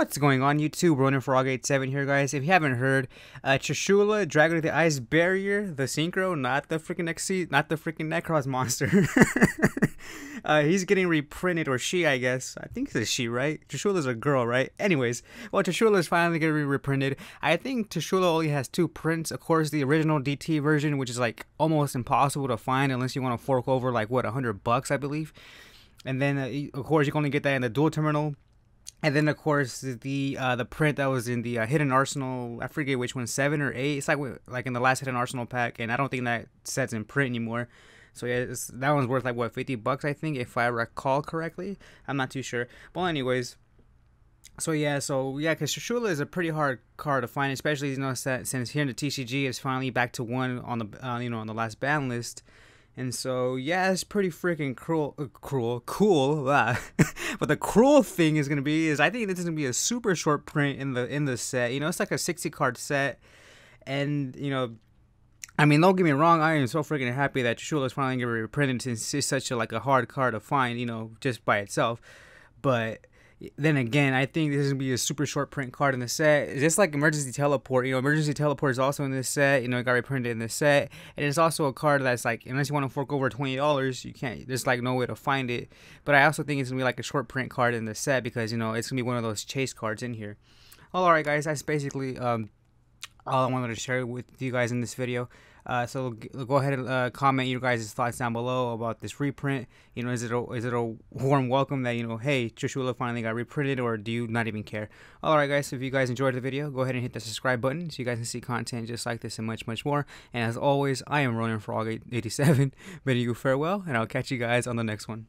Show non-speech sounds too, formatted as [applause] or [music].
What's going on YouTube? Ronin Frog 87 here, guys. If you haven't heard, uh, Chishula, Dragon of the Ice Barrier, the Synchro, not the freaking Exceed, not the freaking Necroz monster. [laughs] uh, he's getting reprinted, or she, I guess. I think it's a she, right? Chishula's a girl, right? Anyways, well, Chishula is finally going to be reprinted. I think Chishula only has two prints. Of course, the original DT version, which is like almost impossible to find unless you want to fork over like what 100 bucks, I believe. And then, uh, of course, you can only get that in the dual terminal and then of course the uh, the print that was in the uh, Hidden Arsenal, I forget which one, seven or eight. It's like like in the last Hidden Arsenal pack, and I don't think that set's in print anymore. So yeah, that one's worth like what fifty bucks, I think, if I recall correctly. I'm not too sure. Well, anyways, so yeah, so yeah, because Shula is a pretty hard card to find, especially you know since here in the TCG is finally back to one on the uh, you know on the last ban list. And so, yeah, it's pretty freaking cruel, uh, cruel, cool. Uh, [laughs] but the cruel thing is gonna be is I think this is gonna be a super short print in the in the set. You know, it's like a sixty card set, and you know, I mean, don't get me wrong. I am so freaking happy that is finally gonna be reprinted since it's such a like a hard card to find. You know, just by itself. But then again, I think this is gonna be a super short print card in the set. Just like emergency teleport, you know, emergency teleport is also in this set. You know, it got reprinted in this set, and it's also a card that's like, unless you want to fork over twenty dollars, you can't. There's like no way to find it. But I also think it's gonna be like a short print card in the set because you know it's gonna be one of those chase cards in here. Well, all right, guys, that's basically um, all I wanted to share with you guys in this video. Uh, so go ahead and uh, comment your guys' thoughts down below about this reprint. You know, is it a, is it a warm welcome that you know, hey, Trishula finally got reprinted, or do you not even care? All right, guys. So if you guys enjoyed the video, go ahead and hit the subscribe button so you guys can see content just like this and much, much more. And as always, I am Ronan Frog87 [laughs] bidding you farewell, and I'll catch you guys on the next one.